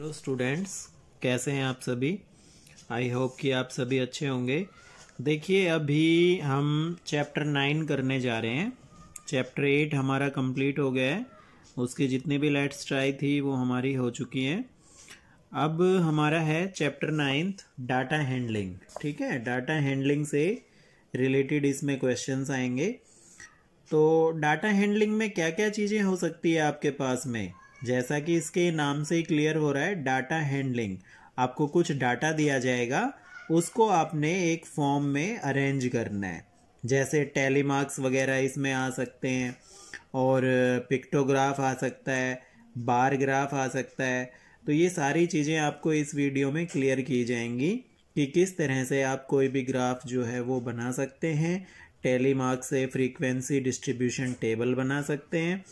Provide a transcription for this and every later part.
Hello students कैसे हैं आप सभी आई होप कि आप सभी अच्छे होंगे देखिए अभी हम चैप्टर नाइन करने जा रहे हैं चैप्टर एट हमारा कंप्लीट हो गया है उसकी जितनी भी लाइट्स ट्राई थी वो हमारी हो चुकी हैं अब हमारा है चैप्टर नाइन्थ डाटा हैंडलिंग ठीक है डाटा हैंडलिंग से रिलेटेड इसमें क्वेश्चंस आएंगे तो डाटा हैंडलिंग में क्या क्या चीज़ें हो सकती है आपके पास में जैसा कि इसके नाम से ही क्लियर हो रहा है डाटा हैंडलिंग आपको कुछ डाटा दिया जाएगा उसको आपने एक फॉर्म में अरेंज करना है जैसे टेलीमार्क्स वगैरह इसमें आ सकते हैं और पिक्टोग्राफ आ सकता है बार ग्राफ आ सकता है तो ये सारी चीज़ें आपको इस वीडियो में क्लियर की जाएंगी कि किस तरह से आप कोई भी ग्राफ जो है वो बना सकते हैं टेलीमार्क से फ्रीक्वेंसी डिस्ट्रीब्यूशन टेबल बना सकते हैं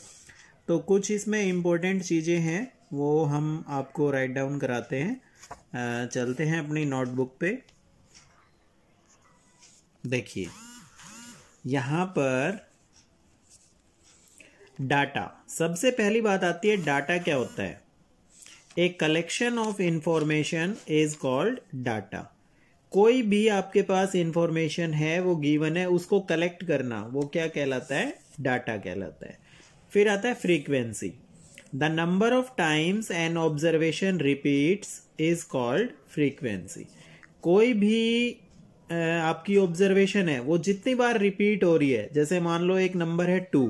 तो कुछ इसमें इम्पोर्टेंट चीज़ें हैं वो हम आपको राइट डाउन कराते हैं चलते हैं अपनी नोटबुक पे देखिए यहाँ पर डाटा सबसे पहली बात आती है डाटा क्या होता है a collection of information is called data कोई भी आपके पास इंफॉर्मेशन है वो गिवन है उसको कलेक्ट करना वो क्या कहलाता है डाटा कहलाता है फिर आता है frequency the number of times an observation repeats is called frequency कोई भी आपकी ऑब्जर्वेशन है वो जितनी बार रिपीट हो रही है जैसे मान लो एक नंबर है टू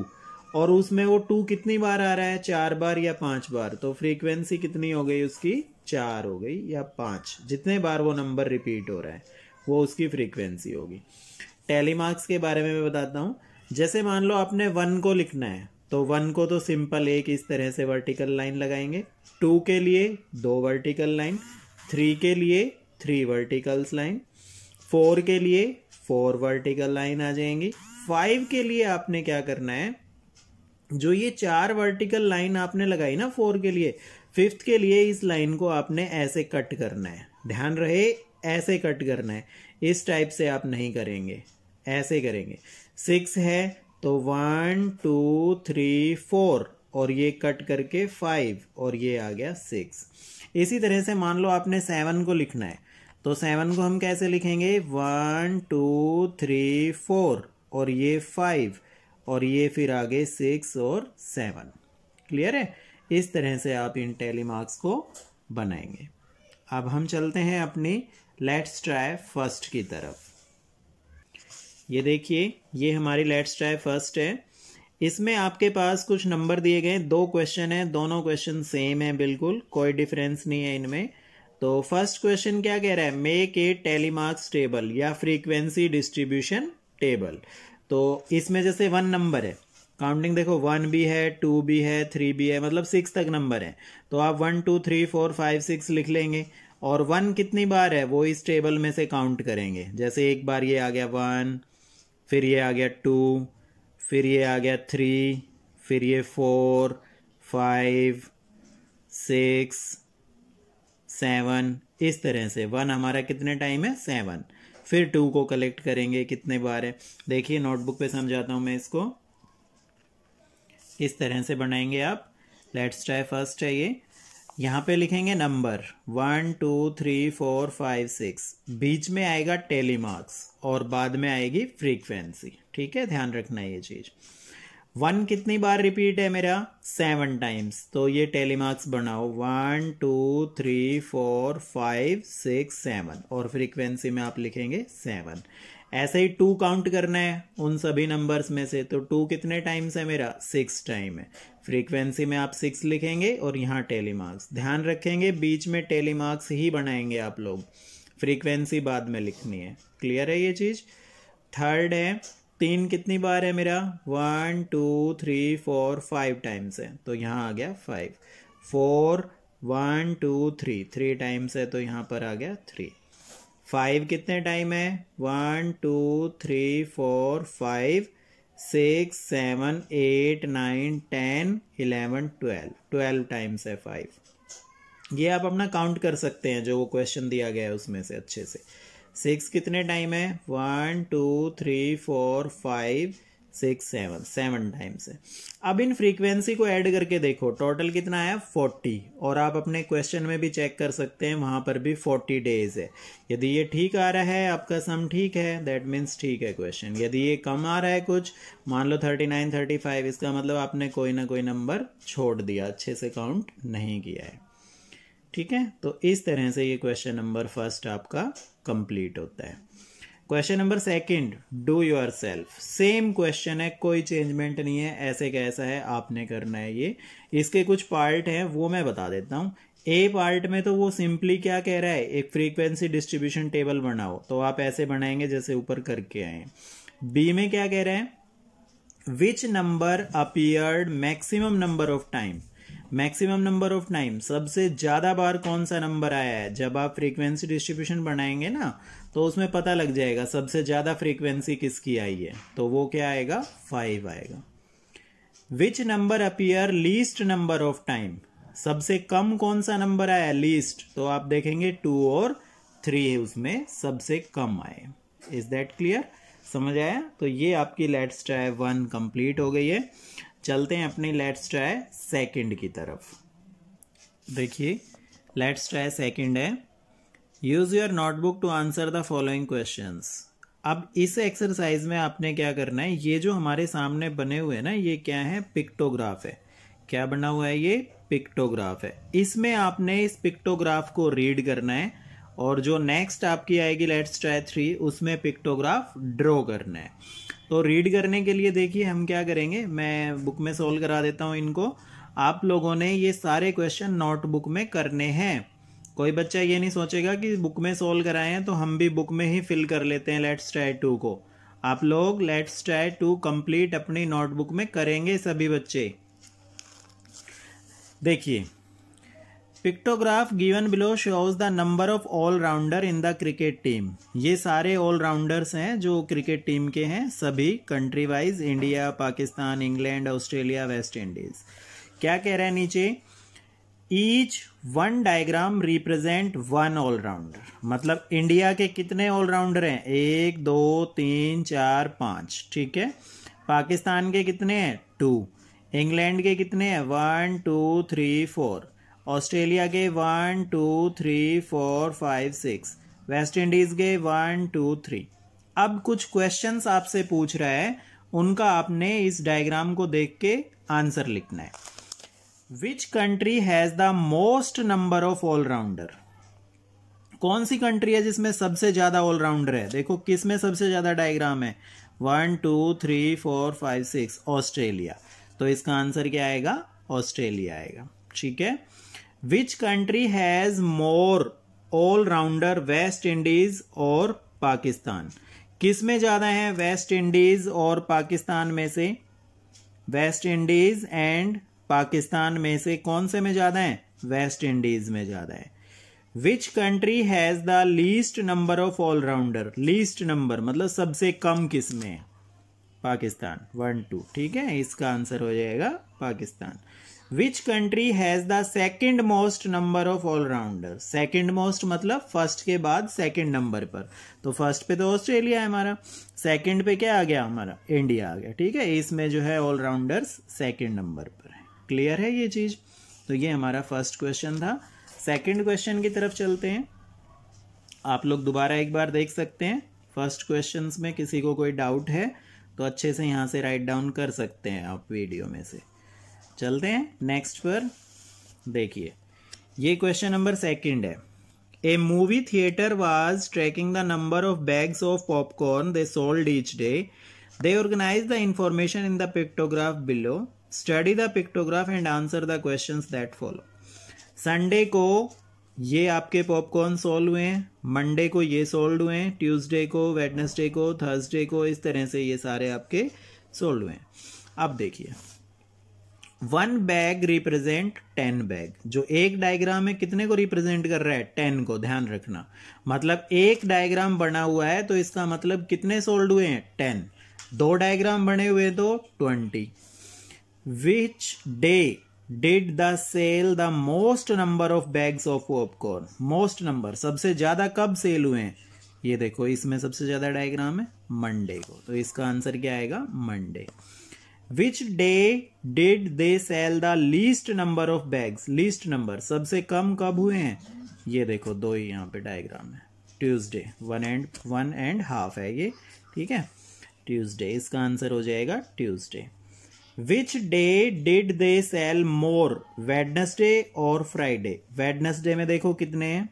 और उसमें वो टू कितनी बार आ रहा है चार बार या पांच बार तो फ्रीक्वेंसी कितनी हो गई उसकी चार हो गई या पांच जितने बार वो नंबर रिपीट हो रहा है वो उसकी फ्रीक्वेंसी होगी टेलीमार्क्स के बारे में मैं बताता हूँ जैसे मान लो आपने वन को लिखना है तो वन को तो सिंपल एक इस तरह से वर्टिकल लाइन लगाएंगे टू के लिए दो वर्टिकल लाइन थ्री के लिए थ्री वर्टिकल्स लाइन फोर के लिए फोर वर्टिकल लाइन आ जाएंगी फाइव के लिए आपने क्या करना है जो ये चार वर्टिकल लाइन आपने लगाई ना फोर के लिए फिफ्थ के लिए इस लाइन को आपने ऐसे कट करना है ध्यान रहे ऐसे कट करना है इस टाइप से आप नहीं करेंगे ऐसे करेंगे सिक्स है तो वन टू थ्री फोर और ये कट करके फाइव और ये आ गया सिक्स इसी तरह से मान लो आपने सेवन को लिखना है तो सेवन को हम कैसे लिखेंगे वन टू थ्री फोर और ये फाइव और ये फिर आगे सिक्स और सेवन क्लियर है इस तरह से आप इन टेली मार्क्स को बनाएंगे अब हम चलते हैं अपनी लेट्स ट्राई फर्स्ट की तरफ ये देखिए ये हमारी लेट्स ट्राई फर्स्ट है इसमें आपके पास कुछ नंबर दिए गए दो क्वेश्चन है दोनों क्वेश्चन सेम है बिल्कुल कोई डिफरेंस नहीं है इनमें तो फर्स्ट क्वेश्चन क्या कह रहा है make a tally marks table or frequency distribution table तो इसमें जैसे वन नंबर है काउंटिंग देखो वन भी है टू भी है थ्री भी है मतलब सिक्स तक नंबर है तो आप one two three four five six लिख लेंगे और वन कितनी बार है वो इस टेबल में से काउंट करेंगे जैसे एक बार ये आ गया वन फिर ये आ गया टू फिर ये आ गया थ्री फिर ये फोर फाइव सिक्स सेवन इस तरह से वन हमारा कितने टाइम है सेवन फिर टू को कलेक्ट करेंगे कितने बार है देखिए नोटबुक पे समझाता हूँ मैं इसको इस तरह से बनाएंगे आप लेट्स ट्राई फर्स्ट है ये यहाँ पे लिखेंगे number one two three four five six बीच में आएगा टेलीमार्क्स और बाद में आएगी फ्रीक्वेंसी ठीक है ध्यान रखना ये चीज़ वन कितनी बार रिपीट है मेरा सेवन टाइम्स तो ये टेलीमार्क्स बनाओ one two three four five six seven और फ्रीक्वेंसी में आप लिखेंगे सेवन ऐसे ही टू काउंट करना है उन सभी नंबर्स में से तो टू कितने टाइम्स है मेरा सिक्स टाइम है फ्रीक्वेंसी में आप सिक्स लिखेंगे और यहाँ टेलीमार्क्स ध्यान रखेंगे बीच में टेलीमार्क्स ही बनाएंगे आप लोग फ्रीक्वेंसी बाद में लिखनी है क्लियर है ये चीज़ थर्ड है तीन कितनी बार है मेरा one two three four five times है तो यहाँ आ गया five four one two three three times है तो यहाँ पर आ गया थ्री फाइव कितने टाइम है one two three four five six seven eight nine ten eleven twelve twelve times है फाइव ये आप अपना काउंट कर सकते हैं जो वो क्वेश्चन दिया गया है उसमें से अच्छे से सिक्स कितने टाइम है one two three four five six seven seven times है अब इन फ्रीक्वेंसी को ऐड करके देखो टोटल कितना है फोर्टी और आप अपने क्वेश्चन में भी चेक कर सकते हैं वहाँ पर भी फोर्टी डेज है यदि ये ठीक आ रहा है आपका सम ठीक है दैट मीन्स ठीक है क्वेश्चन यदि ये कम आ रहा है कुछ मान लो थर्टी नाइन थर्टी फाइव इसका मतलब आपने कोई ना कोई नंबर छोड़ दिया अच्छे से काउंट नहीं किया है ठीक है तो इस तरह से ये क्वेश्चन नंबर फर्स्ट आपका कंप्लीट होता है question number second do yourself same question है कोई चेंजमेंट नहीं है ऐसे कैसा है आपने करना है ये इसके कुछ पार्ट हैं वो मैं बता देता हूँ ए पार्ट में तो वो सिंपली क्या कह रहा है एक फ्रीक्वेंसी डिस्ट्रीब्यूशन टेबल बनाओ तो आप ऐसे बनाएंगे जैसे ऊपर करके आए बी में क्या कह रहे हैं which number appeared maximum number of time maximum number of time सबसे ज़्यादा बार कौन सा नंबर आया है जब आप फ्रीक्वेंसी डिस्ट्रीब्यूशन बनाएंगे ना तो उसमें पता लग जाएगा सबसे ज़्यादा फ्रीक्वेंसी किसकी आई है तो वो क्या आएगा फाइव आएगा which number appear least number of time सबसे कम कौन सा नंबर आया लीस्ट तो आप देखेंगे टू और थ्री उसमें सबसे कम आए इज दैट क्लियर समझ आया तो ये आपकी लेट्स ट्राई वन कंप्लीट हो गई है चलते हैं अपनी लेट्स ट्राई सेकंड की तरफ देखिए लेट्स ट्राई सेकंड है use your notebook to answer the following questions अब इस एक्सरसाइज में आपने क्या करना है ये जो हमारे सामने बने हुए हैं ना ये क्या है पिक्टोग्राफ है क्या बना हुआ है ये पिक्टोग्राफ है इसमें आपने इस पिक्टोग्राफ को रीड करना है और जो नेक्स्ट आपकी आएगी लेट्स ट्राई थ्री उसमें पिक्टोग्राफ ड्रॉ करना है तो रीड करने के लिए देखिए हम क्या करेंगे मैं बुक में सोल्व करा देता हूँ इनको आप लोगों ने ये सारे क्वेश्चन नोटबुक में करने हैं कोई बच्चा ये नहीं सोचेगा कि बुक में सोल्व कराए हैं तो हम भी बुक में ही फिल कर लेते हैं लेट्स ट्राई टू को आप लोग लेट्स ट्राई टू कंप्लीट अपनी नोटबुक में करेंगे सभी बच्चे देखिए pictograph given below shows the number of all rounder in the cricket team ये सारे ऑल राउंडर्स हैं जो क्रिकेट टीम के हैं सभी country wise India Pakistan England Australia West Indies क्या कह रहे हैं नीचे each one diagram represent one all rounder मतलब इंडिया के कितने ऑलराउंडर हैं एक दो तीन चार पाँच ठीक है पाकिस्तान के कितने हैं टू इंग्लैंड के कितने हैं one two three four Australia गए one two three four five six West Indies गए वन टू थ्री अब कुछ क्वेश्चंस आपसे पूछ रहा है उनका आपने इस डायग्राम को देख के आंसर लिखना है which country has the most number of all rounder कौन सी कंट्री है जिसमें सबसे ज़्यादा ऑलराउंडर है देखो किस में सबसे ज़्यादा डायग्राम है one two three four five six Australia तो इसका आंसर क्या आएगा ऑस्ट्रेलिया आएगा ठीक है which country has more all rounder West Indies और पाकिस्तान किस में ज्यादा है वेस्ट इंडीज और पाकिस्तान में से वेस्ट इंडीज एंड पाकिस्तान में से कौन से में ज्यादा है वेस्ट इंडीज में ज्यादा है which country has the least number of all rounder least number मतलब सबसे कम किस में पाकिस्तान वन टू ठीक है इसका आंसर हो जाएगा Pakistan which country has the second most number of all rounder second most मतलब फर्स्ट के बाद सेकेंड नंबर पर तो फर्स्ट पे तो ऑस्ट्रेलिया है हमारा सेकेंड पे क्या आ गया हमारा इंडिया आ गया ठीक है इसमें जो है ऑलराउंडर्स सेकेंड नंबर पर है क्लियर है ये चीज तो ये हमारा फर्स्ट क्वेश्चन था सेकेंड क्वेश्चन की तरफ चलते हैं आप लोग दोबारा एक बार देख सकते हैं फर्स्ट क्वेश्चन में किसी को कोई डाउट है तो अच्छे से यहाँ से राइट डाउन कर सकते हैं आप वीडियो में से चलते हैं नेक्स्ट पर देखिए ये क्वेश्चन नंबर सेकंड है a movie theatre was tracking the number of bags of popcorn they sold each day they organise the information in the pictograph below study the pictograph and answer the question that follow Sunday को ये आपके popcorn solve हुए हैं Monday को ये solve हुए हैं Tuesday को वेडनेसडे को थर्सडे को इस तरह से ये सारे आपके सोल्व हुए हैं अब देखिए one bag represent ten bag जो एक डायग्राम है कितने को रिप्रेजेंट कर रहा है टेन को ध्यान रखना मतलब एक डायग्राम बना हुआ है तो इसका मतलब कितने सोल्ड हुए हैं टेन दो डायग्राम बने हुए तो twenty which day did the sell the most number of bags of popcorn most number सबसे ज्यादा कब सेल हुए हैं ये देखो इसमें सबसे ज्यादा डायग्राम है मंडे को तो इसका आंसर क्या आएगा Monday which day did they sell the least number of bags least number सबसे कम कब हुए हैं ये देखो दो ही यहाँ पे डायग्राम है Tuesday one and one and half है ये ठीक है ट्यूजडे इसका आंसर हो जाएगा Tuesday which day did they sell more Wednesday और फ्राइडे वेडनसडे में देखो कितने हैं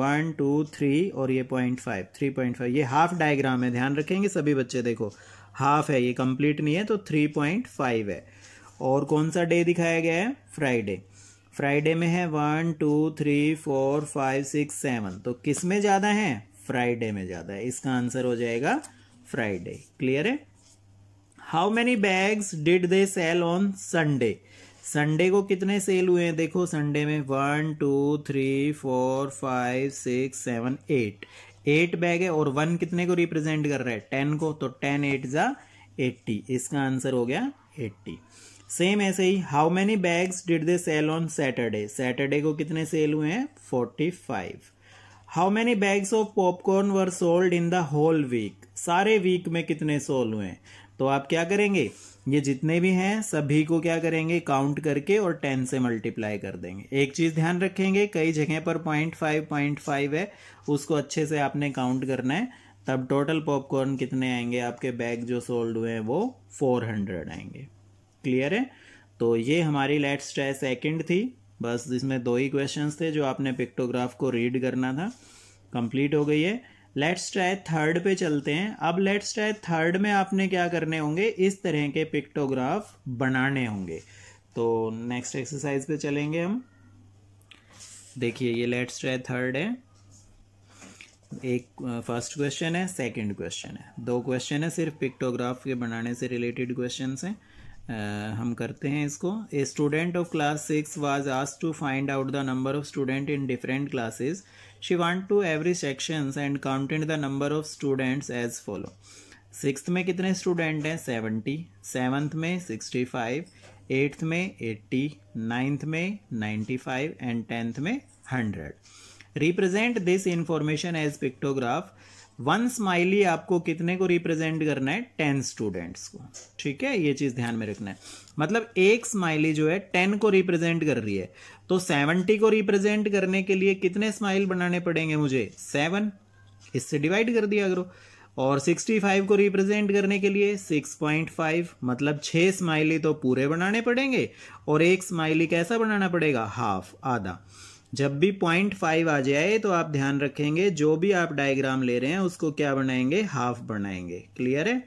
वन टू थ्री और ये point five three point five ये हाफ डायग्राम है ध्यान रखेंगे सभी बच्चे देखो हाफ है ये कंप्लीट नहीं है तो थ्री पॉइंट फाइव है और कौन सा डे दिखाया गया है फ्राइडे फ्राइडे में है one two three four five six seven तो किस में ज़्यादा है फ्राइडे में ज़्यादा है इसका आंसर हो जाएगा फ्राइडे क्लियर है how many bags did they sell on Sunday Sunday को कितने सेल हुए हैं देखो संडे में one two three four five six seven eight eight bag है और वन कितने को रिप्रेजेंट कर रहा है टेन को तो टेन एट जा एट्टी इसका आंसर हो गया एट्टी सेम ऐसे ही how many bags did they sell on Saturday Saturday को कितने सेल हुए हैं forty five how many bags of popcorn were sold in the whole week सारे वीक में कितने सोल हुए तो आप क्या करेंगे ये जितने भी हैं सभी को क्या करेंगे काउंट करके और टेन से मल्टीप्लाई कर देंगे एक चीज़ ध्यान रखेंगे कई जगह पर पॉइंट फाइव पॉइंट फाइव है उसको अच्छे से आपने काउंट करना है तब टोटल पॉपकॉर्न कितने आएंगे आपके बैग जो सोल्ड हुए हैं वो फोर हंड्रेड आएंगे क्लियर है तो ये हमारी लेट्स ट्राई सेकेंड थी बस इसमें दो ही क्वेश्चन थे जो आपने पिक्टोग्राफ को रीड करना था कंप्लीट हो गई है लेट्स ट्राई थर्ड पे चलते हैं अब लेट्स ट्राई थर्ड में आपने क्या करने होंगे इस तरह के पिक्टोग्राफ बनाने होंगे तो नेक्स्ट एक्सरसाइज पे चलेंगे हम देखिए ये लेट्स ट्राई थर्ड है एक फर्स्ट क्वेश्चन है सेकंड क्वेश्चन है दो क्वेश्चन है सिर्फ पिक्टोग्राफ के बनाने से रिलेटेड क्वेश्चन हैं Uh, हम करते हैं इसको a student of class six was asked to find out the number of student in different classes she went to every sections and counted the number of students as follow six में कितने student हैं seventy seventh में sixty five eighth में eighty ninth में ninety five and tenth में hundred represent this information as pictograph one smiley आपको कितने को रिप्रेजेंट करना है टेन स्टूडेंट्स को ठीक है ये चीज़ ध्यान में रखना है मतलब एक स्माइली जो है टेन को रिप्रेजेंट कर रही है तो सेवनटी को रिप्रेजेंट करने के लिए कितने स्माइल बनाने पड़ेंगे मुझे सेवन इससे डिवाइड कर दिया करो और 65 को रिप्रेजेंट करने के लिए 6.5 मतलब छः स्माइली तो पूरे बनाने पड़ेंगे और एक स्माइली कैसा बनाना पड़ेगा हाफ आधा जब भी पॉइंट फाइव आ जाए तो आप ध्यान रखेंगे जो भी आप डायग्राम ले रहे हैं उसको क्या बनाएंगे हाफ बनाएंगे क्लियर है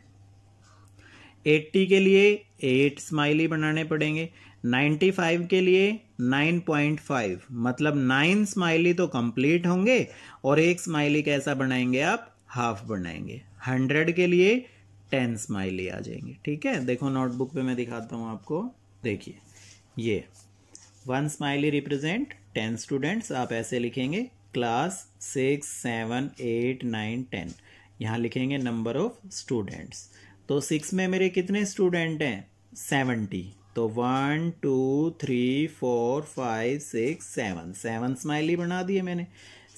80 के लिए एट स्माइली बनाने पड़ेंगे 95 के लिए 9.5 मतलब 9 स्माइली तो कंप्लीट होंगे और एक स्माइली कैसा बनाएंगे आप हाफ बनाएंगे 100 के लिए 10 स्माइली आ जाएंगे ठीक है देखो नोटबुक पे मैं दिखाता हूँ आपको देखिए ये वन स्माइली रिप्रेजेंट 10 स्टूडेंट्स आप ऐसे लिखेंगे class six seven eight nine ten यहाँ लिखेंगे नंबर ऑफ स्टूडेंट्स तो सिक्स में मेरे कितने स्टूडेंट हैं सेवेंटी तो one two three four five six seven seven smiley बना दिए मैंने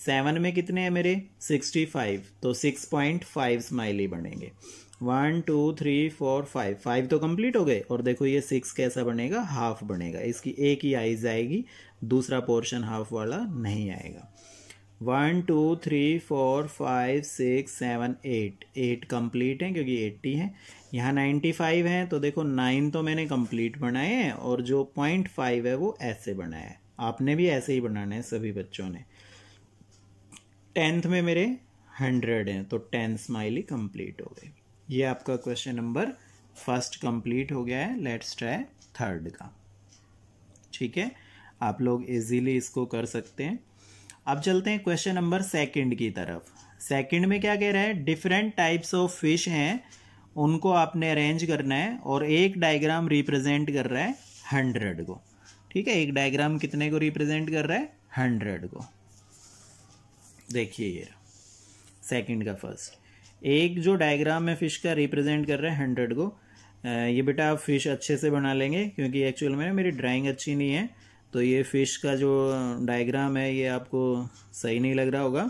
सेवन में कितने हैं मेरे सिक्सटी फाइव तो सिक्स पॉइंट फाइव स्माइली बनेंगे one two three four five five तो कंप्लीट हो गए और देखो ये सिक्स कैसा बनेगा हाफ बनेगा इसकी एक ही आइज आएगी दूसरा पोर्शन हाफ वाला नहीं आएगा one two three four five six seven eight eight complete हैं क्योंकि एट्टी हैं यहाँ नाइन्टी फाइव हैं तो देखो नाइन तो मैंने कंप्लीट बनाए हैं और जो पॉइंट फाइव है वो ऐसे बनाया है आपने भी ऐसे ही बनाना है सभी बच्चों ने टेंथ में मेरे हंड्रेड हैं तो टेन स्माइली कंप्लीट हो गई ये आपका क्वेश्चन नंबर फर्स्ट कंप्लीट हो गया है लेट्स ट्राई थर्ड का ठीक है आप लोग इजीली इसको कर सकते हैं अब चलते हैं क्वेश्चन नंबर सेकंड की तरफ सेकंड में क्या कह रहा है डिफरेंट टाइप्स ऑफ फिश हैं उनको आपने अरेंज करना है और एक डायग्राम रिप्रेजेंट कर रहा है हंड्रेड को ठीक है एक डायग्राम कितने को रिप्रेजेंट कर रहा है हंड्रेड को देखिए ये सेकंड का फर्स्ट एक जो डायग्राम है फिश का रिप्रेजेंट कर रहा है हंड्रेड को ये बेटा आप फिश अच्छे से बना लेंगे क्योंकि एक्चुअल में मेरी ड्राइंग अच्छी नहीं है तो ये फ़िश का जो डायग्राम है ये आपको सही नहीं लग रहा होगा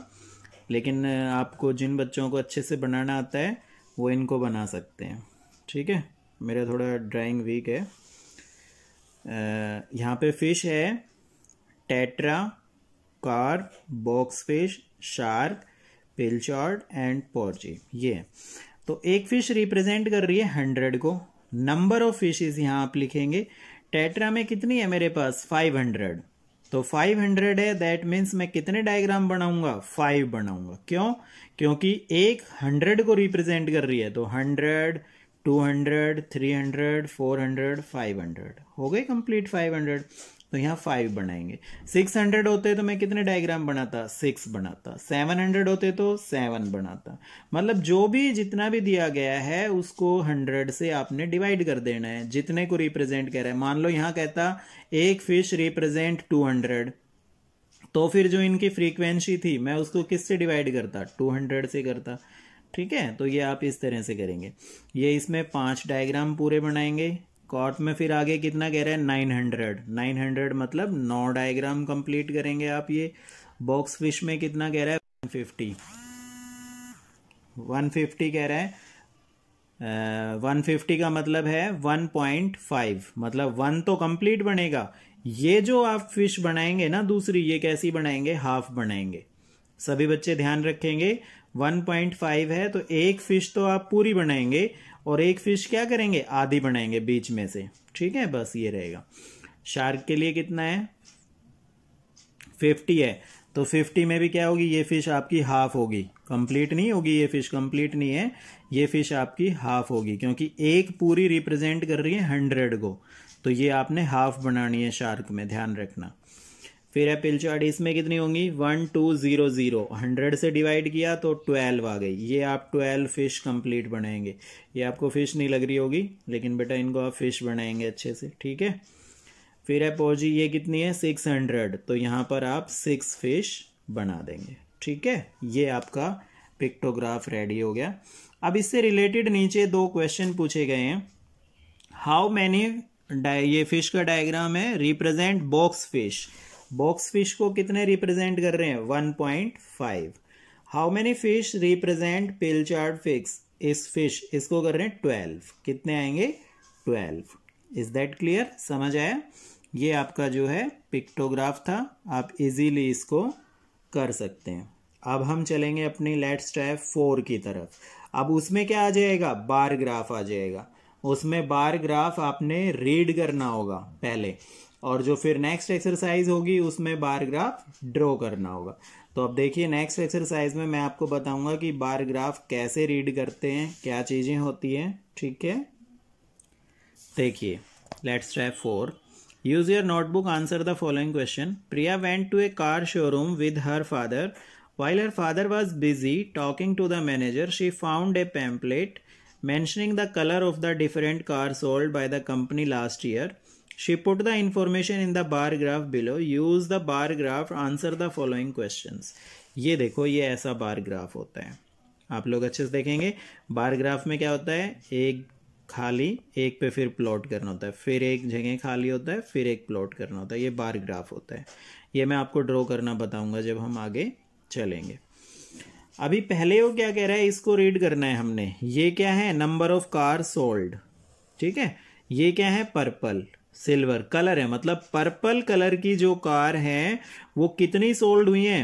लेकिन आपको जिन बच्चों को अच्छे से बनाना आता है वो इनको बना सकते हैं ठीक है मेरा थोड़ा ड्राइंग वीक है यहाँ पे फ़िश है tetra car box fish shark pilchard and porgy ये तो एक फ़िश रिप्रेजेंट कर रही है हंड्रेड को नंबर ऑफ फिशेस यहाँ आप लिखेंगे टेट्रा में कितनी है मेरे पास 500 तो 500 है दैट मीन्स मैं कितने डायग्राम बनाऊंगा फाइव बनाऊंगा क्यों क्योंकि एक हंड्रेड को रिप्रेजेंट कर रही है तो hundred two hundred three hundred four hundred five hundred हो गए कंप्लीट फाइव हंड्रेड तो यहाँ फाइव बनाएंगे सिक्स हंड्रेड होते तो मैं कितने डायग्राम बनाता सिक्स बनाता सेवन हंड्रेड होते तो सेवन बनाता मतलब जो भी जितना भी दिया गया है उसको हंड्रेड से आपने डिवाइड कर देना है जितने को रिप्रेजेंट कर रहा है मान लो यहाँ कहता एक फिश रिप्रेजेंट टू हंड्रेड तो फिर जो इनकी फ्रीक्वेंसी थी मैं उसको किससे डिवाइड करता टू हंड्रेड से करता ठीक है तो ये आप इस तरह से करेंगे ये इसमें पांच डायग्राम पूरे बनाएंगे कॉट में फिर आगे कितना कह रहे हैं नाइन हंड्रेड नाइन हंड्रेड मतलब नौ डायग्राम कंप्लीट करेंगे आप ये बॉक्स फिश में कितना कह रहा है वन फिफ्टी वन फिफ्टी कह रहा है वन फिफ्टी का मतलब है वन पॉइंट फाइव मतलब वन तो कंप्लीट बनेगा ये जो आप फिश बनाएंगे ना दूसरी ये कैसी बनाएंगे हाफ बनाएंगे सभी बच्चे ध्यान रखेंगे 1.5 है तो एक फिश तो आप पूरी बनाएंगे और एक फिश क्या करेंगे आधी बनाएंगे बीच में से ठीक है बस ये रहेगा शार्क के लिए कितना है फिफ्टी है तो फिफ्टी में भी क्या होगी ये फिश आपकी हाफ होगी कंप्लीट नहीं होगी ये फिश कंप्लीट नहीं है ये फिश आपकी हाफ होगी क्योंकि एक पूरी रिप्रेजेंट कर रही है हंड्रेड को तो ये आपने हाफ बनानी है शार्क में ध्यान रखना फिर है पिलचार्ट इसमें कितनी होंगी one two zero zero hundred से डिवाइड किया तो ट्वेल्व आ गई ये आप ट्वेल्व फिश कंप्लीट बनाएंगे ये आपको फिश नहीं लग रही होगी लेकिन बेटा इनको आप फिश बनाएंगे अच्छे से ठीक है फिर है पोजी ये कितनी है सिक्स हंड्रेड तो यहाँ पर आप सिक्स फिश बना देंगे ठीक है ये आपका पिक्टोग्राफ रेडी हो गया अब इससे रिलेटेड नीचे दो क्वेश्चन पूछे गए हैं हाउ मैनी ये फिश का डायग्राम है represent box fish box fish को कितने रिप्रेजेंट कर रहे हैं 1.5 point five how many fish represent pilchard fix इस फिश इसको कर रहे हैं ट्वेल्व कितने आएंगे ट्वेल्व इज दैट क्लियर समझ आया ये आपका जो है पिक्टोग्राफ था आप इजीली इसको कर सकते हैं अब हम चलेंगे अपनी लेट स्टैप फोर की तरफ अब उसमें क्या आ जाएगा बार ग्राफ आ जाएगा उसमें बार ग्राफ आपने रीड करना होगा पहले और जो फिर नेक्स्ट एक्सरसाइज होगी उसमें बार ग्राफ ड्रॉ करना होगा तो अब देखिए नेक्स्ट एक्सरसाइज में मैं आपको बताऊंगा कि बार ग्राफ कैसे रीड करते हैं क्या चीज़ें होती हैं ठीक है देखिए let's try four use your notebook answer the following question Priya went to a car showroom with her father while her father was busy talking to the manager she found a pamphlet mentioning the colour of the different car sold by the company last year She put the information in the bar graph below. Use the bar graph answer the following questions. ये देखो ये ऐसा bar graph होता है आप लोग अच्छे से देखेंगे बार ग्राफ में क्या होता है एक खाली एक पे फिर प्लॉट करना होता है फिर एक जगह खाली होता है फिर एक प्लॉट करना होता है ये बार ग्राफ होता है ये मैं आपको ड्रॉ करना बताऊंगा जब हम आगे चलेंगे अभी पहले वो क्या कह रहा है इसको रीड करना है हमने ये क्या है नंबर ऑफ कार सोल्ड ठीक है ये क्या है पर्पल सिल्वर कलर है मतलब पर्पल कलर की जो कार है वो कितनी सोल्ड हुई है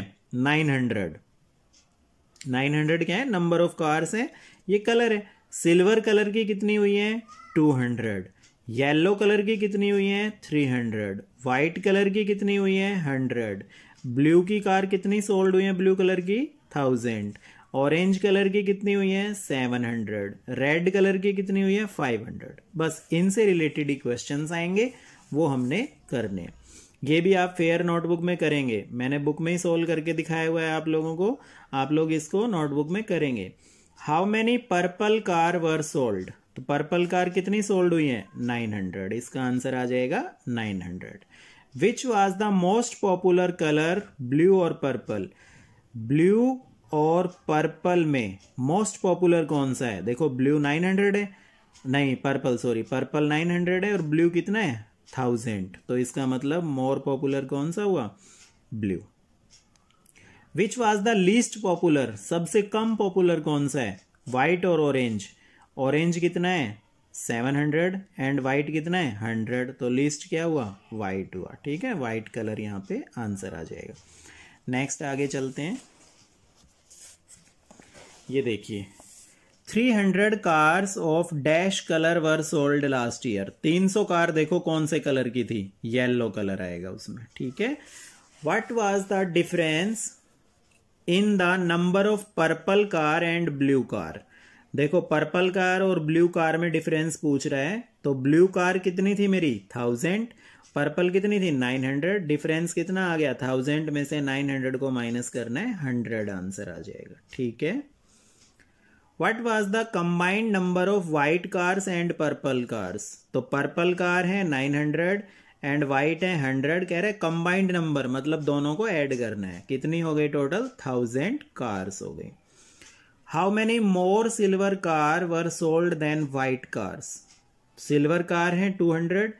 नाइन हंड्रेड नाइन हंड्रेड क्या है नंबर ऑफ कार्स है ये कलर है सिल्वर कलर की कितनी हुई है टू हंड्रेड येलो कलर की कितनी हुई है थ्री हंड्रेड वाइट कलर की कितनी हुई है हंड्रेड ब्लू की कार कितनी सोल्ड हुई है ब्लू कलर की थाउजेंड ऑरेंज कलर की कितनी हुई है 700 रेड कलर की कितनी हुई है 500 बस इनसे रिलेटेड ही क्वेश्चन आएंगे वो हमने करने ये भी आप फेयर नोटबुक में करेंगे मैंने बुक में ही सोल्व करके दिखाया हुआ है आप लोगों को आप लोग इसको नोटबुक में करेंगे how many purple car were sold तो पर्पल कार कितनी सोल्ड हुई है 900 इसका आंसर आ जाएगा 900 which was the most popular colour blue और पर्पल ब्लू और पर्पल में मोस्ट पॉपुलर कौन सा है देखो ब्लू नाइन हंड्रेड है नहीं purple sorry purple nine hundred है और ब्लू कितना है थाउजेंड तो इसका मतलब मोर पॉपुलर कौन सा हुआ blue which was the least popular सबसे कम पॉपुलर कौन सा है वाइट और ऑरेंज ऑरेंज कितना है सेवन हंड्रेड एंड वाइट कितना है हंड्रेड तो लिस्ट क्या हुआ वाइट हुआ ठीक है वाइट कलर यहाँ पे आंसर आ जाएगा नेक्स्ट आगे चलते हैं ये देखिए 300 cars of dash colour were sold last year 300 car देखो कौन से कलर की थी येलो कलर आएगा उसमें ठीक है what was the difference in the number of purple car and blue car देखो पर्पल कार और ब्लू कार में डिफरेंस पूछ रहा है तो ब्लू कार कितनी थी मेरी थाउजेंड पर्पल कितनी थी नाइन हंड्रेड डिफरेंस कितना आ गया थाउजेंड में से नाइन हंड्रेड को माइनस करना है हंड्रेड आंसर आ जाएगा ठीक है what was the combined number of white cars and purple cars तो पर्पल कार है नाइन हंड्रेड एंड वाइट है हंड्रेड कह रहे कंबाइंड नंबर मतलब दोनों को ऐड करना है कितनी हो गई टोटल थाउजेंड कार्स हो गई how many more silver car were sold than white cars silver car हैं टू हंड्रेड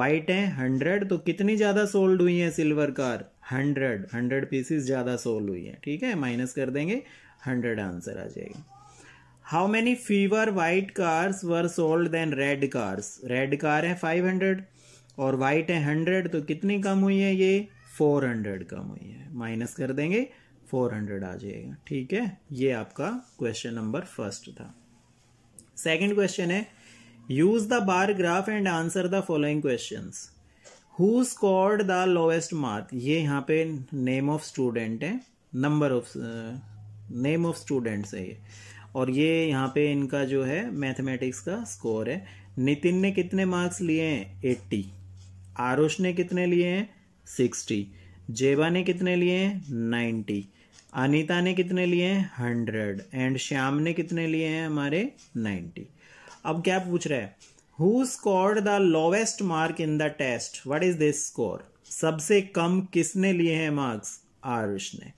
वाइट हैं हंड्रेड तो कितनी ज़्यादा सोल्ड हुई है silver car hundred hundred pieces ज़्यादा सोल्ड हुई है ठीक है माइनस कर देंगे हंड्रेड आंसर आ जाएगा how many fewer white cars were sold than red cars red car है फाइव हंड्रेड और वाइट है हंड्रेड तो कितनी कम हुई है ये फोर हंड्रेड कम हुई है माइनस कर देंगे फोर हंड्रेड आ जाएगा ठीक है ये आपका क्वेश्चन नंबर फर्स्ट था सेकंड क्वेश्चन है use the bar graph and answer the following question who scored the lowest mark ये यहाँ पे नेम ऑफ स्टूडेंट है number of name of students है ये और ये यहाँ पे इनका जो है मैथमेटिक्स का स्कोर है नितिन ने कितने मार्क्स लिए हैं एट्टी आरुष ने कितने लिए हैं सिक्सटी जेबा ने कितने लिए हैं नाइन्टी अनीता ने कितने लिए हैं हंड्रेड एंड श्याम ने कितने लिए हैं हमारे नाइन्टी अब क्या पूछ रहा है who scored the lowest mark in the test what is this score सबसे कम किसने लिए हैं मार्क्स आरुष ने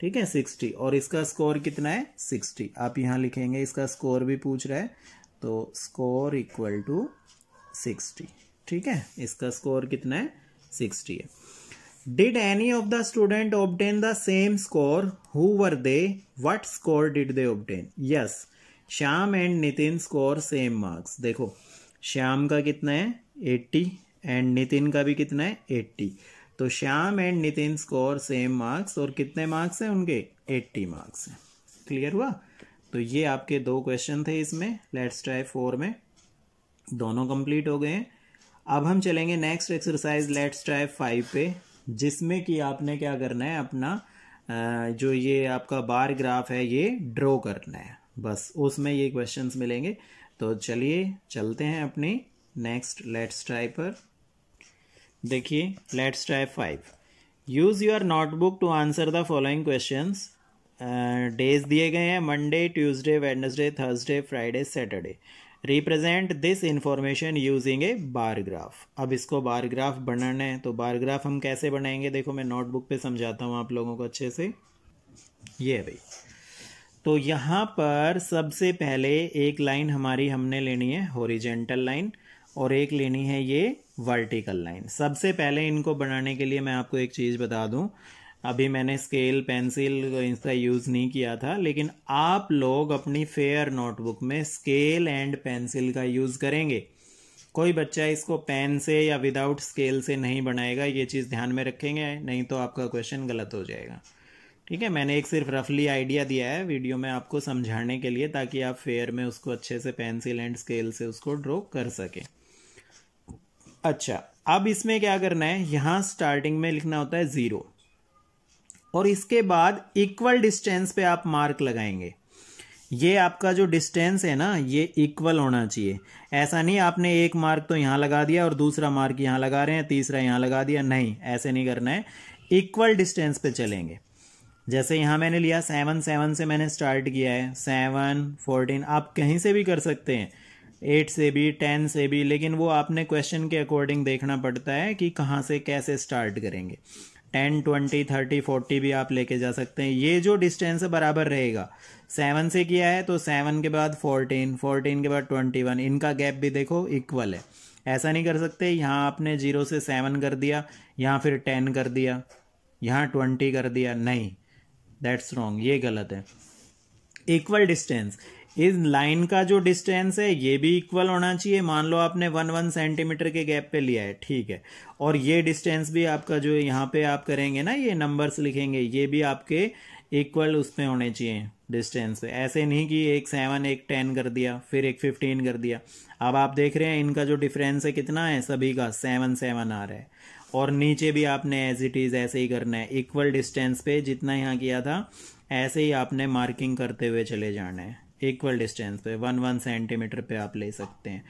ठीक है सिक्सटी और इसका स्कोर कितना है सिक्सटी आप यहाँ लिखेंगे इसका स्कोर भी पूछ रहा है तो स्कोर इक्वल टू सिक्सटी ठीक है इसका स्कोर कितना है सिक्सटी है did any of the student obtain the same score who were they what score did they obtain yes Shyam and Nitin score same marks देखो श्याम का कितना है एट्टी एंड नितिन का भी कितना है एट्टी तो Shyam and Nitin score same marks और कितने मार्क्स हैं उनके 80 मार्क्स हैं क्लियर हुआ तो ये आपके दो क्वेश्चन थे इसमें लेट्स ट्राई फोर में दोनों कंप्लीट हो गए हैं अब हम चलेंगे next exercise let's try five पे जिसमें कि आपने क्या करना है अपना जो ये आपका बार ग्राफ है ये ड्रॉ करना है बस उसमें ये क्वेश्चंस मिलेंगे तो चलिए चलते हैं अपनी नेक्स्ट लेट्स ट्राई पर देखिए let's try five use your notebook to answer the following questions days दिए गए हैं Monday Tuesday Wednesday Thursday Friday Saturday represent this information using a bar graph अब इसको बारग्राफ बनाना है तो बारग्राफ हम कैसे बनाएंगे देखो मैं नोटबुक पे समझाता हूँ आप लोगों को अच्छे से ये भाई तो यहाँ पर सबसे पहले एक लाइन हमारी हमने लेनी है हॉरिजेंटल लाइन और एक लेनी है ये वर्टिकल लाइन सबसे पहले इनको बनाने के लिए मैं आपको एक चीज़ बता दूं अभी मैंने स्केल पेंसिल इसका यूज़ नहीं किया था लेकिन आप लोग अपनी फेयर नोटबुक में स्केल एंड पेंसिल का यूज़ करेंगे कोई बच्चा इसको पेन से या विदाउट स्केल से नहीं बनाएगा ये चीज़ ध्यान में रखेंगे नहीं तो आपका क्वेश्चन गलत हो जाएगा ठीक है मैंने एक सिर्फ रफली आइडिया दिया है वीडियो में आपको समझाने के लिए ताकि आप फेयर में उसको अच्छे से पेंसिल एंड स्केल से उसको ड्रॉ कर सकें अच्छा अब इसमें क्या करना है यहां स्टार्टिंग में लिखना होता है ज़ीरो और इसके बाद इक्वल डिस्टेंस पे आप मार्क लगाएंगे ये आपका जो डिस्टेंस है ना ये इक्वल होना चाहिए ऐसा नहीं आपने एक मार्क तो यहां लगा दिया और दूसरा मार्क यहां लगा रहे हैं तीसरा यहां लगा दिया नहीं ऐसे नहीं करना है इक्वल डिस्टेंस पे चलेंगे जैसे यहां मैंने लिया सेवन सेवन से मैंने स्टार्ट किया है सेवन फोर्टीन आप कहीं से भी कर सकते हैं एट से भी टेन से भी लेकिन वो आपने क्वेश्चन के अकॉर्डिंग देखना पड़ता है कि कहाँ से कैसे स्टार्ट करेंगे टेन ट्वेंटी थर्टी फोर्टी भी आप लेके जा सकते हैं ये जो डिस्टेंस बराबर रहेगा सेवन से किया है तो सेवन के बाद फोर्टीन फोर्टीन के बाद ट्वेंटी वन इनका गैप भी देखो इक्वल है ऐसा नहीं कर सकते यहाँ आपने जीरो से सेवन कर दिया यहाँ फिर टेन कर दिया यहाँ ट्वेंटी कर दिया नहीं दैट्स रॉन्ग ये गलत है इक्वल डिस्टेंस इस लाइन का जो डिस्टेंस है ये भी इक्वल होना चाहिए मान लो आपने वन वन सेंटीमीटर के गैप पे लिया है ठीक है और ये डिस्टेंस भी आपका जो यहाँ पे आप करेंगे ना ये नंबर्स लिखेंगे ये भी आपके इक्वल उसमें होने चाहिए डिस्टेंस पे ऐसे नहीं कि एक सेवन एक टेन कर दिया फिर एक फिफ्टीन कर दिया अब आप देख रहे हैं इनका जो डिफरेंस है कितना है सभी का सेवन सेवन आ रहा है और नीचे भी आपने एज इट इज़ ऐसे ही करना है इक्वल डिस्टेंस पे जितना यहाँ किया था ऐसे ही आपने मार्किंग करते हुए चले जाना है इक्वल डिस्टेंस पे वन वन सेंटीमीटर पे आप ले सकते हैं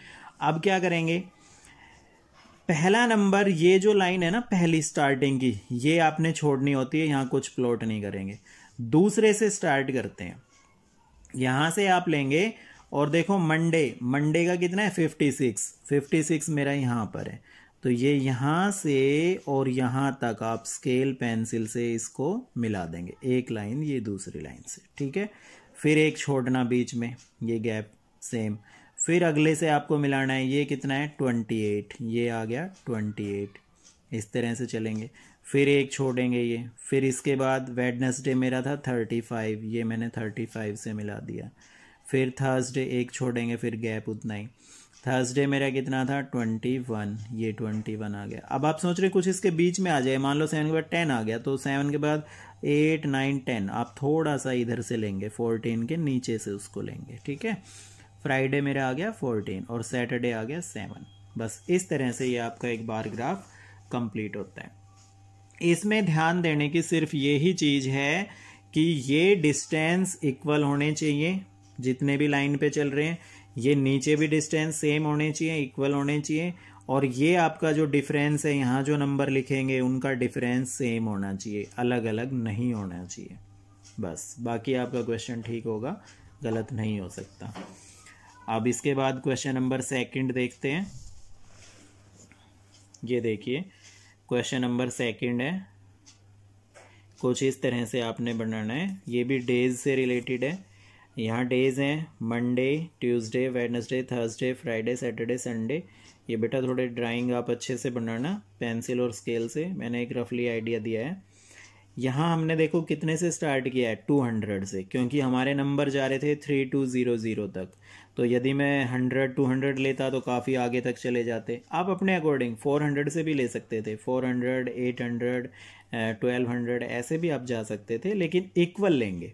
अब क्या करेंगे पहला नंबर ये जो लाइन है ना पहली स्टार्टिंग की ये आपने छोड़नी होती है यहाँ कुछ प्लॉट नहीं करेंगे दूसरे से स्टार्ट करते हैं यहाँ से आप लेंगे और देखो मंडे मंडे का कितना है फिफ्टी सिक्स फिफ्टी सिक्स मेरा यहाँ पर है तो ये यहाँ से और यहाँ तक आप स्केल पेंसिल से इसको मिला देंगे एक लाइन ये दूसरी लाइन से ठीक है फिर एक छोड़ना बीच में ये गैप सेम फिर अगले से आपको मिलाना है ये कितना है ट्वेंटी एट ये आ गया ट्वेंटी एट इस तरह से चलेंगे फिर एक छोड़ेंगे ये फिर इसके बाद वेडनेसडे मेरा था थर्टी फाइव ये मैंने थर्टी फाइव से मिला दिया फिर थर्सडे एक छोड़ेंगे फिर गैप उतना ही थर्सडे मेरा कितना था ट्वेंटी वन ये ट्वेंटी वन आ गया अब आप सोच रहे कुछ इसके बीच में आ जाए मान लो सेवन के बाद टेन आ गया तो सेवन के बाद एट नाइन टेन आप थोड़ा सा इधर से लेंगे फोर्टीन के नीचे से उसको लेंगे ठीक है फ्राइडे मेरा आ गया फोर्टीन और सैटरडे आ गया सेवन बस इस तरह से ये आपका एक बार ग्राफ कंप्लीट होता है इसमें ध्यान देने की सिर्फ ये ही चीज़ है कि ये डिस्टेंस इक्वल होने चाहिए जितने भी लाइन पे चल रहे हैं ये नीचे भी डिस्टेंस सेम होने चाहिए इक्वल होने चाहिए और ये आपका जो डिफरेंस है यहाँ जो नंबर लिखेंगे उनका डिफरेंस सेम होना चाहिए अलग अलग नहीं होना चाहिए बस बाकी आपका क्वेश्चन ठीक होगा गलत नहीं हो सकता अब इसके बाद क्वेश्चन नंबर सेकंड देखते हैं ये देखिए क्वेश्चन नंबर सेकंड है कुछ इस तरह से आपने बनाना है ये भी डेज से रिलेटेड है यहाँ डेज हैं Monday Tuesday Wednesday Thursday Friday Saturday Sunday ये बेटा थोड़े ड्राइंग आप अच्छे से बनाना पेंसिल और स्केल से मैंने एक रफली आइडिया दिया है यहाँ हमने देखो कितने से स्टार्ट किया है टू हंड्रेड से क्योंकि हमारे नंबर जा रहे थे थ्री टू ज़ीरो ज़ीरो तक तो यदि मैं हंड्रेड टू हंड्रेड लेता तो काफ़ी आगे तक चले जाते आप अपने अकॉर्डिंग फोर हंड्रेड से भी ले सकते थे four hundred eight hundred twelve hundred ऐसे भी आप जा सकते थे लेकिन इक्वल लेंगे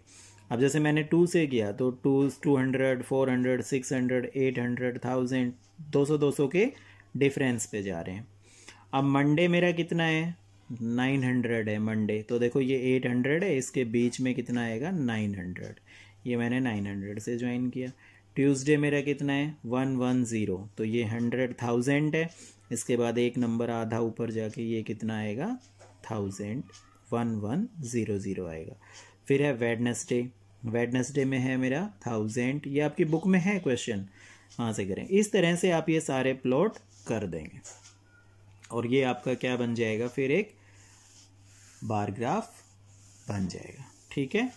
अब जैसे मैंने टू से किया तो two two hundred four hundred six hundred eight hundred thousand दो सौ दो सौ के डिफरेंस पे जा रहे हैं अब मंडे मेरा कितना है नाइन हंड्रेड है मंडे तो देखो ये एट हंड्रेड है इसके बीच में कितना आएगा नाइन हंड्रेड ये मैंने नाइन हंड्रेड से ज्वाइन किया ट्यूसडे मेरा कितना है वन वन ज़ीरो तो ये हंड्रेड थाउजेंड है इसके बाद एक नंबर आधा ऊपर जाके ये कितना आएगा thousand one one zero zero आएगा फिर है वेडनेसडे वेडनेसडे में है मेरा थाउजेंड ये आपकी बुक में है क्वेश्चन वहाँ से करें इस तरह से आप ये सारे प्लॉट कर देंगे और ये आपका क्या बन जाएगा फिर एक बारग्राफ बन जाएगा ठीक है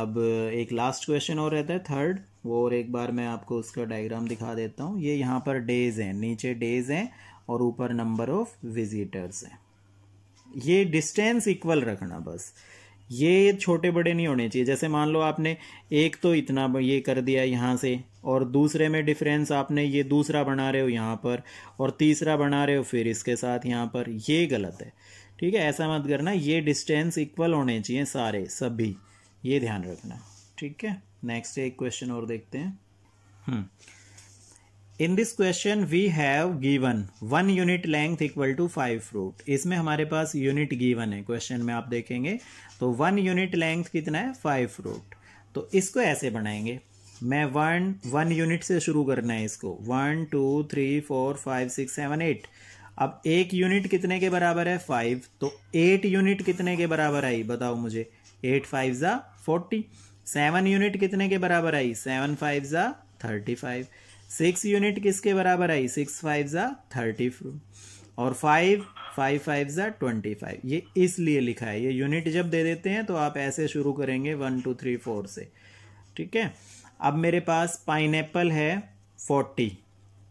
अब एक लास्ट क्वेश्चन और रहता है थर्ड वो और एक बार मैं आपको उसका डायग्राम दिखा देता हूँ ये यहाँ पर डेज हैं नीचे डेज हैं और ऊपर नंबर ऑफ विजिटर्स हैं ये डिस्टेंस इक्वल रखना बस ये छोटे बड़े नहीं होने चाहिए जैसे मान लो आपने एक तो इतना ये कर दिया यहाँ से और दूसरे में डिफरेंस आपने ये दूसरा बना रहे हो यहाँ पर और तीसरा बना रहे हो फिर इसके साथ यहाँ पर ये गलत है ठीक है ऐसा मत करना ये डिस्टेंस इक्वल होने चाहिए सारे सभी ये ध्यान रखना ठीक है नेक्स्ट एक क्वेश्चन और देखते हैं hmm. In this question we have given one unit length equal to five fruit इसमें हमारे पास यूनिट गिवन है क्वेश्चन में आप देखेंगे तो वन यूनिट लेंथ कितना है फाइव फ्रूट तो इसको ऐसे बनाएंगे मैं वन वन यूनिट से शुरू करना है इसको one two three four five six seven eight अब एक यूनिट कितने के बराबर है फाइव तो एट यूनिट कितने के बराबर आई बताओ मुझे एट फाइव ज़ा फोर्टी सेवन यूनिट कितने के बराबर आई सेवन फाइव ज़ा थर्टी फाइव सिक्स यूनिट किसके बराबर आई सिक्स फाइव ज़ा थर्टी और फाइव फाइव फाइव ज़ा ट्वेंटी फाइव ये इसलिए लिखा है ये यूनिट जब दे देते हैं तो आप ऐसे शुरू करेंगे वन टू थ्री फोर से ठीक है अब मेरे पास पाइन है फोर्टी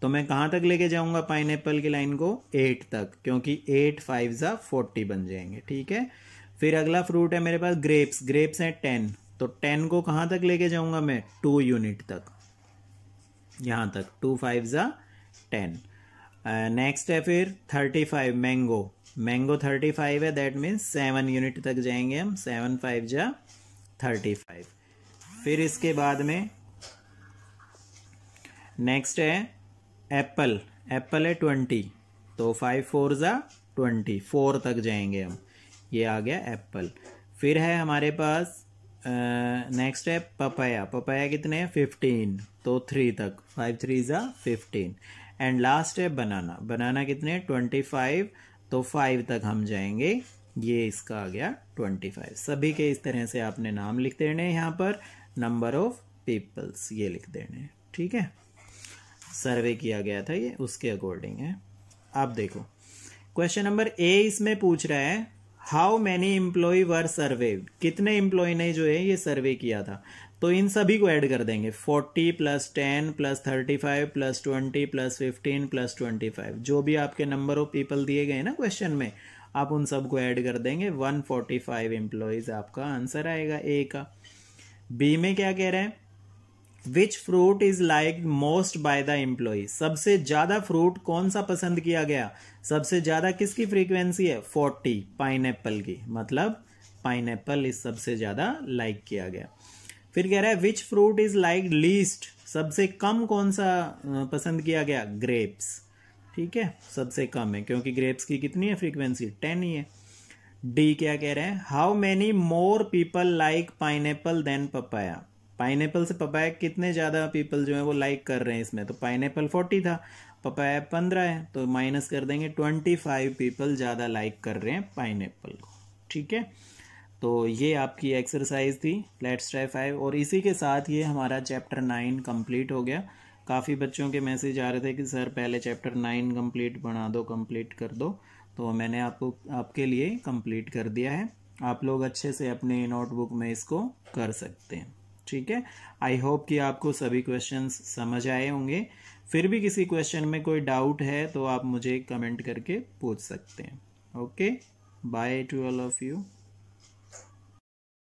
तो मैं कहाँ तक लेके जाऊँगा पाइन की लाइन को एट तक क्योंकि एट फाइव ज़ा फोर्टी बन जाएंगे ठीक है फिर अगला फ्रूट है मेरे पास ग्रेप्स ग्रेप्स हैं टेन तो टेन को कहाँ तक लेके जाऊँगा मैं टू यूनिट तक यहाँ तक टू फाइव ज़ा टेन नेक्स्ट है फिर thirty five mango mango thirty five है दैट मीन्स सेवन यूनिट तक जाएंगे हम सेवन फाइव जा थर्टी फाइव फिर इसके बाद में नेक्स्ट है एप्पल एप्पल है ट्वेंटी तो फाइव फोर ज़ा ट्वेंटी फोर तक जाएंगे हम ये आ गया एप्पल फिर है हमारे पास नेक्स्ट है पपाया पपाया कितने हैं फिफ्टीन तो थ्री तक फाइव थ्री ज़ा फिफ्टीन एंड लास्ट है बनाना बनाना कितने ट्वेंटी फाइव तो फाइव तक हम जाएंगे ये इसका आ गया ट्वेंटी फाइव सभी के इस तरह से आपने नाम लिख देने हैं यहाँ पर नंबर ऑफ पीपल्स ये लिख देने हैं ठीक है सर्वे किया गया था ये उसके अकॉर्डिंग है आप देखो क्वेश्चन नंबर ए इसमें पूछ रहा है how many employee were survey कितने एम्प्लॉय ने जो है ये सर्वे किया था तो इन सभी को ऐड कर देंगे 40 plus ten plus thirty five plus twenty plus fifteen plus twenty five जो भी आपके नंबर ऑफ पीपल दिए गए ना क्वेश्चन में आप उन सब को ऐड कर देंगे 145 फोर्टी एम्प्लॉयज़ आपका आंसर आएगा ए का बी में क्या कह रहे हैं which fruit is like most by the employee सबसे ज्यादा फ्रूट कौन सा पसंद किया गया सबसे ज्यादा किसकी फ्रीक्वेंसी है फोर्टी पाइन की मतलब पाइन इस सबसे ज्यादा लाइक किया गया फिर कह रहा है which fruit is like least सबसे कम कौन सा पसंद किया गया ग्रेप्स ठीक है सबसे कम है क्योंकि ग्रेप्स की कितनी है फ्रीक्वेंसी टेन ही है डी क्या कह रहे हैं how many more people like pineapple than papaya pineapple से पपाया कितने ज़्यादा पीपल जो है वो लाइक कर रहे हैं इसमें तो पाइनएप्पल फोर्टी था पपाया पंद्रह है तो माइनस कर देंगे ट्वेंटी फाइव पीपल ज़्यादा लाइक कर रहे हैं पाइनएप्पल को ठीक है तो ये आपकी एक्सरसाइज थी लेट्स ट्राई फाइव और इसी के साथ ये हमारा चैप्टर नाइन कंप्लीट हो गया काफ़ी बच्चों के मैसेज आ रहे थे कि सर पहले चैप्टर नाइन कंप्लीट बना दो कंप्लीट कर दो तो मैंने आपको आपके लिए कंप्लीट कर दिया है आप लोग अच्छे से अपने नोटबुक में इसको कर सकते हैं ठीक है आई होप कि आपको सभी क्वेश्चन समझ आए होंगे फिर भी किसी क्वेश्चन में कोई डाउट है तो आप मुझे कमेंट करके पूछ सकते हैं okay bye to all of you